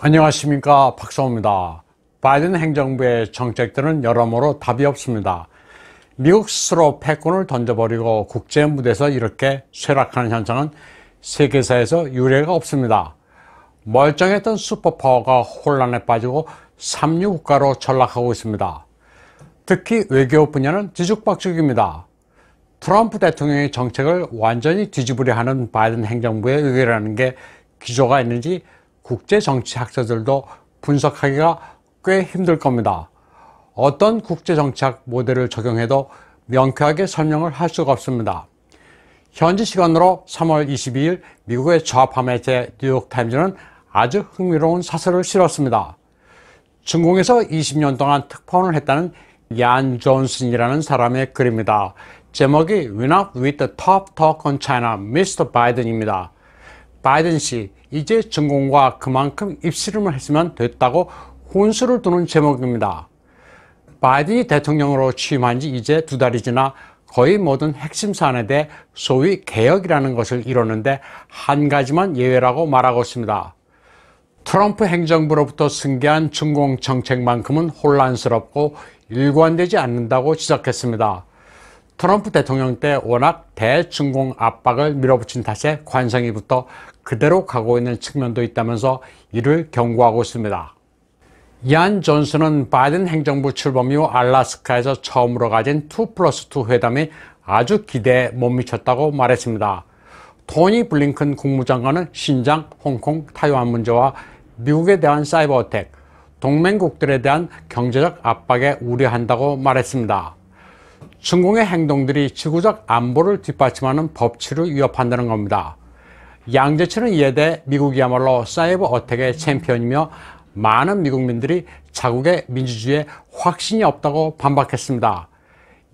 안녕하십니까 박성호입니다 바이든 행정부의 정책들은 여러모로 답이 없습니다. 미국 스스로 패권을 던져버리고 국제 무대에서 이렇게 쇠락하는 현상은 세계사에서 유례가 없습니다. 멀쩡했던 슈퍼파워가 혼란에 빠지고 삼류국가로 전락하고 있습니다. 특히 외교 분야는 지죽박죽입니다. 트럼프 대통령의 정책을 완전히 뒤집으려 하는 바이든 행정부의 의결라는게 기조가 있는지 국제 정치학자들도 분석하기가 꽤 힘들 겁니다. 어떤 국제 정치학 모델을 적용해도 명쾌하게 설명을 할 수가 없습니다. 현지 시간으로 3월 22일 미국의 좌파매체 뉴욕타임즈는 아주 흥미로운 사설을 실었습니다. 중공에서 20년 동안 특파원을 했다는 얀 존슨이라는 사람의 글입니다. 제목이 w e n o t with the Top Talk on China, Mr. Biden입니다. 바이든 씨, 이제 전공과 그만큼 입씨름을 했으면 됐다고 혼수를 두는 제목입니다. 바이든이 대통령으로 취임한 지 이제 두 달이 지나 거의 모든 핵심 사안에 대해 소위 개혁이라는 것을 이루는데 한 가지만 예외라고 말하고 있습니다. 트럼프 행정부로부터 승계한 중공 정책만큼은 혼란스럽고 일관되지 않는다고 지적했습니다. 트럼프 대통령 때 워낙 대중공 압박을 밀어붙인 탓에 관성이 붙어 그대로 가고 있는 측면도 있다면서 이를 경고하고 있습니다. 이안 존슨은 바이든 행정부 출범 이후 알라스카에서 처음으로 가진 2 플러스 2 회담이 아주 기대에 못 미쳤다고 말했습니다. 토니 블링큰 국무장관은 신장, 홍콩, 타이완 문제와 미국에 대한 사이버 어택, 동맹국들에 대한 경제적 압박에 우려한다고 말했습니다. 중공의 행동들이 지구적 안보를 뒷받침하는 법치를 위협한다는 겁니다. 양재철은 이에 대해 미국이야말로 사이버 어택의 챔피언이며 많은 미국민들이 자국의 민주주의에 확신이 없다고 반박했습니다.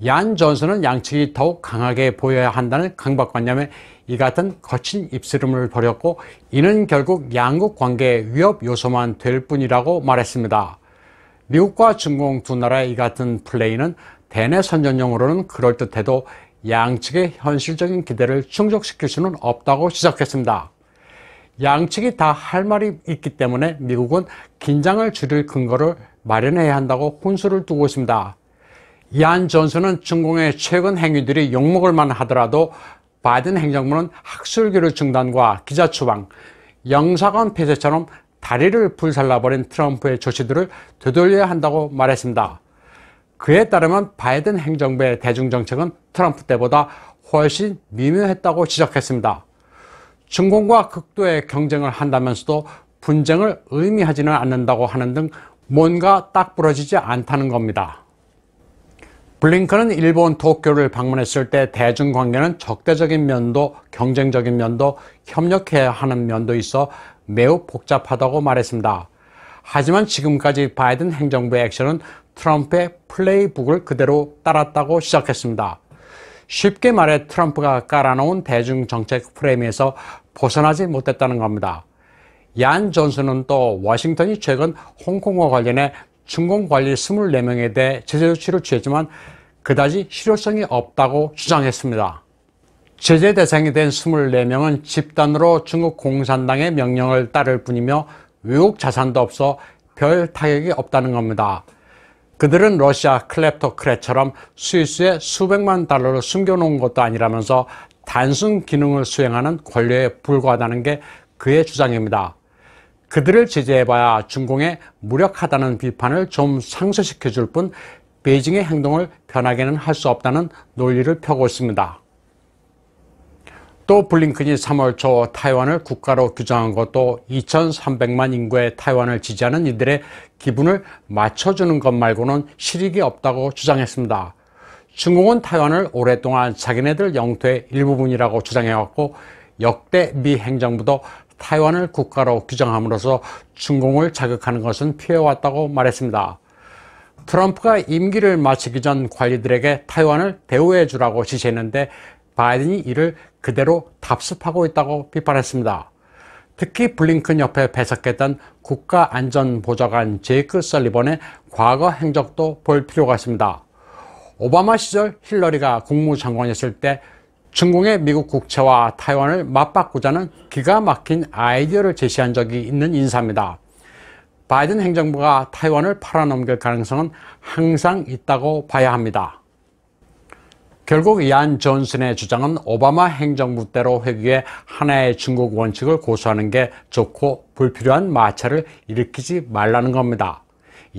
얀 존슨은 양측이 더욱 강하게 보여야 한다는 강박관념에 이 같은 거친 입스름을 벌였고 이는 결국 양국 관계의 위협 요소만 될 뿐이라고 말했습니다. 미국과 중공 두 나라의 이 같은 플레이는 대내 선전용으로는 그럴듯해도 양측의 현실적인 기대를 충족시킬 수는 없다고 지적했습니다. 양측이 다 할 말이 있기 때문에 미국은 긴장을 줄일 근거를 마련해야 한다고 혼수를 두고 있습니다. 이안 전수는 중공의 최근 행위들이 욕먹을 만 하더라도 바이든 행정부는 학술교류 중단과 기자 추방, 영사관 폐쇄처럼 다리를 불살라버린 트럼프의 조치들을 되돌려야 한다고 말했습니다. 그에 따르면 바이든 행정부의 대중정책은 트럼프 때보다 훨씬 미묘했다고 지적했습니다. 중공과 극도의 경쟁을 한다면서도 분쟁을 의미하지는 않는다고 하는 등 뭔가 딱 부러지지 않다는 겁니다. 블링컨은 일본 도쿄를 방문했을 때 대중관계는 적대적인 면도 경쟁적인 면도 협력해야 하는 면도 있어 매우 복잡하다고 말했습니다. 하지만 지금까지 바이든 행정부의 액션은 트럼프의 플레이북을 그대로 따랐다고 시작했습니다. 쉽게 말해 트럼프가 깔아놓은 대중정책 프레임에서 벗어나지 못했다는 겁니다. 얀 존슨은 또 워싱턴이 최근 홍콩과 관련해 중공관리 24명에 대해 제재조치를 취했지만 그다지 실효성이 없다고 주장했습니다. 제재 대상이 된 24명은 집단으로 중국 공산당의 명령을 따를 뿐이며 외국 자산도 없어 별 타격이 없다는 겁니다. 그들은 러시아 클랩토크레처럼 스위스에 수백만 달러를 숨겨놓은 것도 아니라면서 단순 기능을 수행하는 권력에 불과하다는 게 그의 주장입니다. 그들을 제재해봐야 중공에 무력하다는 비판을 좀 상쇄시켜줄 뿐 베이징의 행동을 변하게는 할 수 없다는 논리를 펴고 있습니다. 또 블링컨이 3월 초 타이완을 국가로 규정한 것도 2,300만 인구의 타이완을 지지하는 이들의 기분을 맞춰주는 것 말고는 실익이 없다고 주장했습니다. 중국은 타이완을 오랫동안 자기네들 영토의 일부분이라고 주장해왔고 역대 미 행정부도 타이완을 국가로 규정함으로써 중공을 자극하는 것은 피해왔다고 말했습니다. 트럼프가 임기를 마치기 전 관리들에게 타이완을 대우해 주라고 지시했는데 바이든이 이를 그대로 답습하고 있다고 비판했습니다. 특히 블링컨 옆에 배석했던 국가안전보좌관 제이크 설리번의 과거 행적도 볼 필요가 있습니다. 오바마 시절 힐러리가 국무장관이었을 때중국의 미국 국채와 타이완을 맞바꾸자는 기가 막힌 아이디어를 제시한 적이 있는 인사입니다. 바이든 행정부가 타이완을 팔아넘길 가능성은 항상 있다고 봐야 합니다. 결국 이안 존슨의 주장은 오바마 행정부 때로 회귀해 하나의 중국 원칙을 고수하는 게 좋고 불필요한 마찰을 일으키지 말라는 겁니다.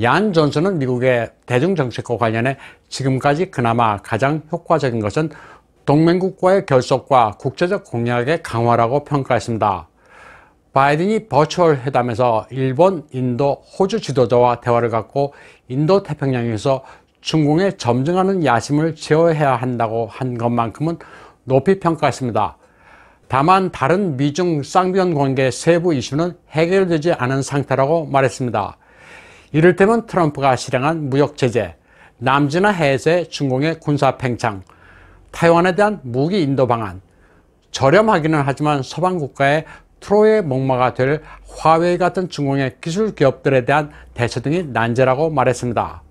얀 존슨은 미국의 대중정책과 관련해 지금까지 그나마 가장 효과적인 것은 동맹국과의 결속과 국제적 공약의 강화라고 평가했습니다. 바이든이 버추얼 회담에서 일본, 인도, 호주 지도자와 대화를 갖고 인도 태평양에서 중공에 점증하는 야심을 제어해야 한다고 한 것만큼은 높이 평가했습니다. 다만 다른 미중 쌍변 관계 세부 이슈는 해결되지 않은 상태라고 말했습니다. 이를테면 트럼프가 실행한 무역 제재, 남진나 해제 중공의 군사 팽창, 타이완에 대한 무기 인도 방안, 저렴하기는 하지만 서방 국가의 트로이의 목마가 될 화웨이 같은 중공의 기술 기업들에 대한 대처 등이 난제라고 말했습니다.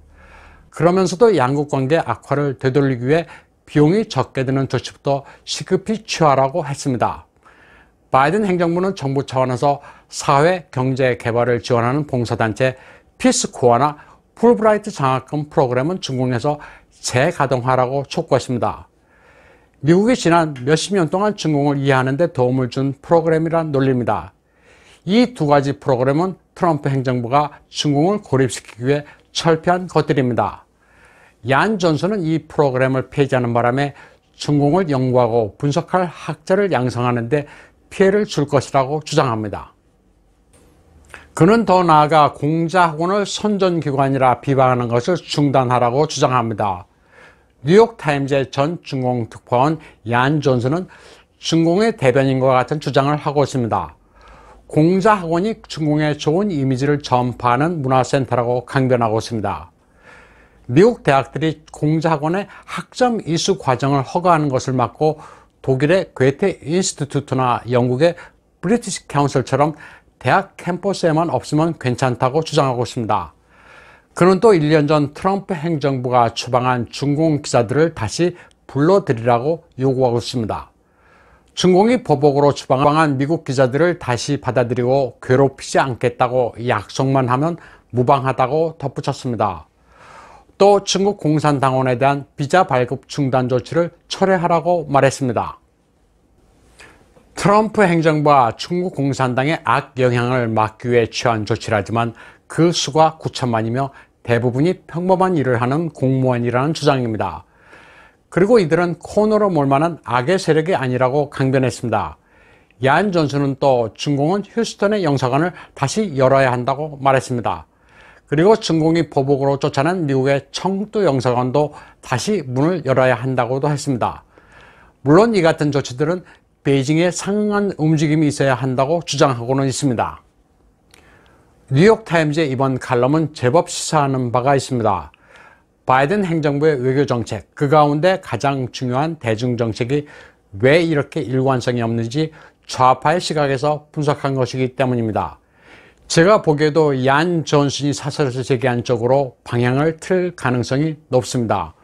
그러면서도 양국 관계 악화를 되돌리기 위해 비용이 적게 드는 조치부터 시급히 취하라고 했습니다. 바이든 행정부는 정부 차원에서 사회 경제 개발을 지원하는 봉사단체 피스코어나 풀브라이트 장학금 프로그램은 중국에서 재가동하라고 촉구했습니다. 미국이 지난 몇십 년 동안 중국을 이해하는 데 도움을 준 프로그램이란 논리입니다. 이 두 가지 프로그램은 트럼프 행정부가 중국을 고립시키기 위해 철폐한 것들입니다. 얀 존슨은 이 프로그램을 폐지하는 바람에 중공을 연구하고 분석할 학자를 양성하는데 피해를 줄 것이라고 주장합니다. 그는 더 나아가 공자학원을 선전기관이라 비방하는 것을 중단하라고 주장합니다. 뉴욕타임즈의 전 중공 특파원 얀 존슨은 중공의 대변인과 같은 주장을 하고 있습니다. 공자학원이 중공의 좋은 이미지를 전파하는 문화센터라고 강변하고 있습니다. 미국 대학들이 공자학원의 학점 이수 과정을 허가하는 것을 막고 독일의 괴테 인스티튜트나 영국의 브리티시 카운슬처럼 대학 캠퍼스에만 없으면 괜찮다고 주장하고 있습니다. 그는 또 1년 전 트럼프 행정부가 추방한 중공 기자들을 다시 불러들이라고 요구하고 있습니다. 중공이 보복으로 추방한 미국 기자들을 다시 받아들이고 괴롭히지 않겠다고 약속만 하면 무방하다고 덧붙였습니다. 또 중국 공산당원에 대한 비자 발급 중단 조치를 철회하라고 말했습니다. 트럼프 행정부와 중국 공산당의 악영향을 막기 위해 취한 조치라지만 그 수가 9천만이며 대부분이 평범한 일을 하는 공무원이라는 주장입니다. 그리고 이들은 코너로 몰만한 악의 세력이 아니라고 강변했습니다. 얀한 존슨은 또 중공은 휴스턴의 영사관을 다시 열어야 한다고 말했습니다. 그리고 중공이 보복으로 쫓아낸 미국의 청두 영사관도 다시 문을 열어야 한다고도 했습니다. 물론 이 같은 조치들은 베이징에 상응한 움직임이 있어야 한다고 주장하고는 있습니다. 뉴욕타임즈의 이번 칼럼은 제법 시사하는 바가 있습니다. 바이든 행정부의 외교 정책, 그 가운데 가장 중요한 대중 정책이 왜 이렇게 일관성이 없는지 좌파의 시각에서 분석한 것이기 때문입니다. 제가 보기에도 얀 존슨이 사설에서 제기한 쪽으로 방향을 틀 가능성이 높습니다.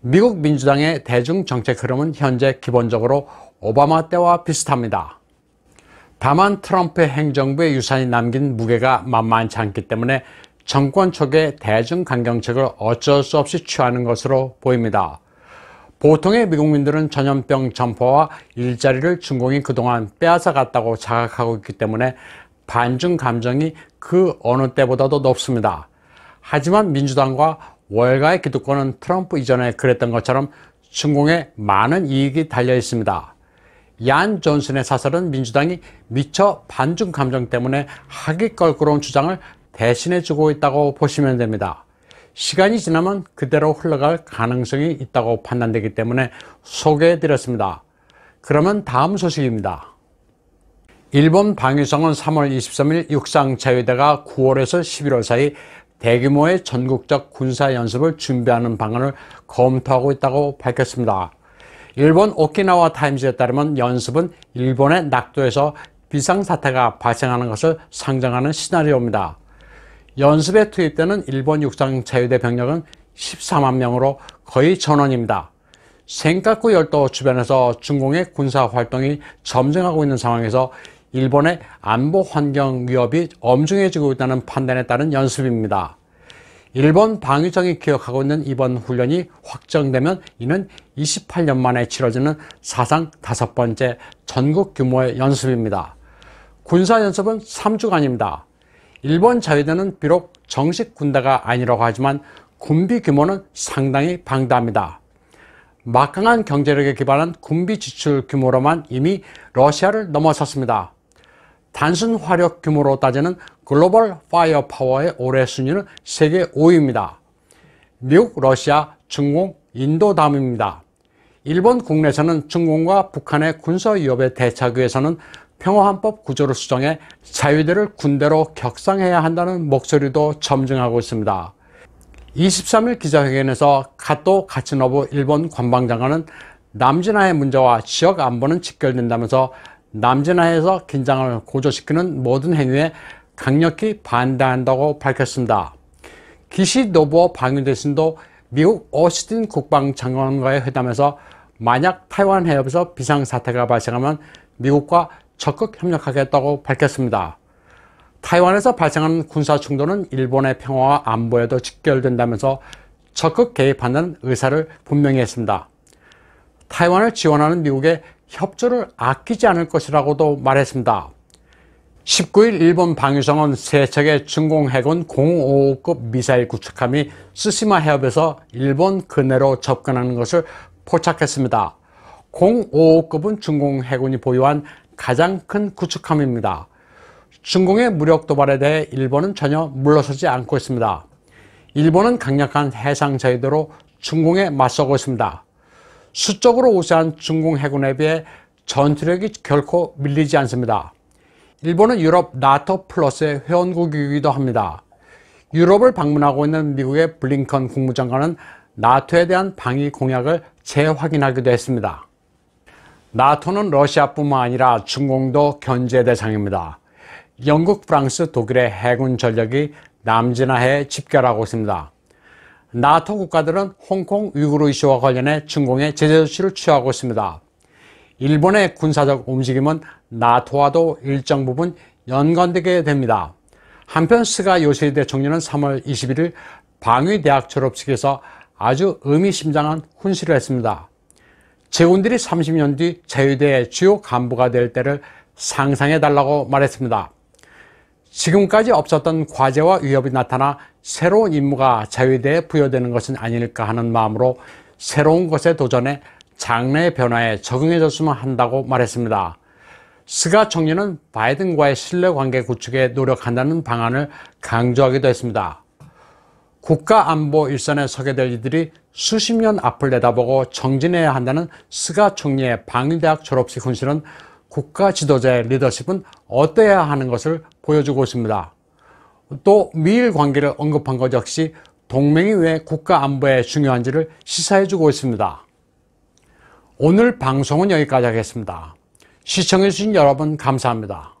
미국 민주당의 대중 정책 흐름은 현재 기본적으로 오바마 때와 비슷합니다. 다만 트럼프 행정부의 유산이 남긴 무게가 만만치 않기 때문에 정권 초기의 대중강경책을 어쩔 수 없이 취하는 것으로 보입니다. 보통의 미국민들은 전염병 전파와 일자리를 중공이 그동안 빼앗아갔다고 자각하고 있기 때문에 반중 감정이 그 어느 때보다도 높습니다. 하지만 민주당과 월가의 기득권은 트럼프 이전에 그랬던 것처럼 중공에 많은 이익이 달려 있습니다. 얀 존슨의 사설은 민주당이 미처 반중 감정 때문에 하기 껄끄러운 주장을 대신해 주고 있다고 보시면 됩니다. 시간이 지나면 그대로 흘러갈 가능성이 있다고 판단되기 때문에 소개해 드렸습니다. 그러면 다음 소식입니다. 일본 방위성은 3월 23일 육상자위대가 9월에서 11월 사이 대규모의 전국적 군사연습을 준비하는 방안을 검토하고 있다고 밝혔습니다. 일본 오키나와 타임즈에 따르면 연습은 일본의 낙도에서 비상사태가 발생하는 것을 상정하는 시나리오입니다. 연습에 투입되는 일본 육상 자유대 병력은 14만 명으로 거의 전원입니다. 생카쿠 열도 주변에서 중공의 군사 활동이 점증하고 있는 상황에서 일본의 안보 환경 위협이 엄중해지고 있다는 판단에 따른 연습입니다. 일본 방위청이 기억하고 있는 이번 훈련이 확정되면 이는 28년 만에 치러지는 사상 다섯 번째 전국 규모의 연습입니다. 군사 연습은 3주간입니다. 일본 자위대는 비록 정식 군대가 아니라고 하지만 군비 규모는 상당히 방대합니다. 막강한 경제력에 기반한 군비 지출 규모로만 이미 러시아를 넘어섰습니다. 단순 화력 규모로 따지는 글로벌 파이어 파워의 올해 순위는 세계 5위입니다. 미국, 러시아, 중공, 인도 다음입니다. 일본 국내에서는 중공과 북한의 군사 위협에 대처하기 위해서는 평화헌법 구조를 수정해 자유들을 군대로 격상해야 한다는 목소리도 점증하고 있습니다. 23일 기자회견에서 가토 가츠노브 일본 관방장관은 남진하의 문제와 지역 안보는 직결된다면서 남진하에서 긴장을 고조시키는 모든 행위에 강력히 반대한다고 밝혔습니다. 기시 노부어 방위 대신도 미국 오스틴 국방장관과의 회담에서 만약 타이완 해협에서 비상사태가 발생하면 미국과 적극 협력하겠다고 밝혔습니다. 타이완에서 발생하는 군사 충돌은 일본의 평화와 안보에도 직결된다면서 적극 개입한다는 의사를 분명히 했습니다. 타이완을 지원하는 미국의 협조를 아끼지 않을 것이라고도 말했습니다. 19일 일본 방위성은 세척의 중공 해군 055급 미사일 구축함이 쓰시마 해협에서 일본 근해로 접근하는 것을 포착했습니다. 055급은 중공 해군이 보유한 가장 큰 구축함입니다. 중공의 무력 도발에 대해 일본은 전혀 물러서지 않고 있습니다. 일본은 강력한 해상 자위도로 중공에 맞서고 있습니다. 수적으로 우세한 중공 해군에 비해 전투력이 결코 밀리지 않습니다. 일본은 유럽 나토 플러스의 회원국이기도 합니다. 유럽을 방문하고 있는 미국의 블링컨 국무장관은 나토에 대한 방위 공약을 재확인하기도 했습니다. 나토는 러시아뿐만 아니라 중공도 견제 대상입니다. 영국, 프랑스, 독일의 해군 전력이 남진하에 집결하고 있습니다. 나토 국가들은 홍콩 위구르 이슈와 관련해 중공의 제재 조치를 취하고 있습니다. 일본의 군사적 움직임은 나토와도 일정 부분 연관되게 됩니다. 한편 스가 요시히 대통령은 3월 21일 방위대학 졸업식에서 아주 의미심장한 훈시를 했습니다. 재혼들이 30년 뒤 자유대의 주요 간부가 될 때를 상상해 달라고 말했습니다. 지금까지 없었던 과제와 위협이 나타나 새로운 임무가 자유대에 부여되는 것은 아닐까 하는 마음으로 새로운 것에 도전해 장래의 변화에 적응해줬으면 한다고 말했습니다. 스가 총리는 바이든과의 신뢰관계 구축에 노력한다는 방안을 강조하기도 했습니다. 국가 안보 일선에 서게 될 이들이 수십 년 앞을 내다보고 정진해야 한다는 스가 총리의 방위대학 졸업식 훈시는 국가 지도자의 리더십은 어때야 하는 것을 보여주고 있습니다. 또 미일 관계를 언급한 것 역시 동맹이 왜 국가 안보에 중요한지를 시사해주고 있습니다. 오늘 방송은 여기까지 하겠습니다. 시청해주신 여러분 감사합니다.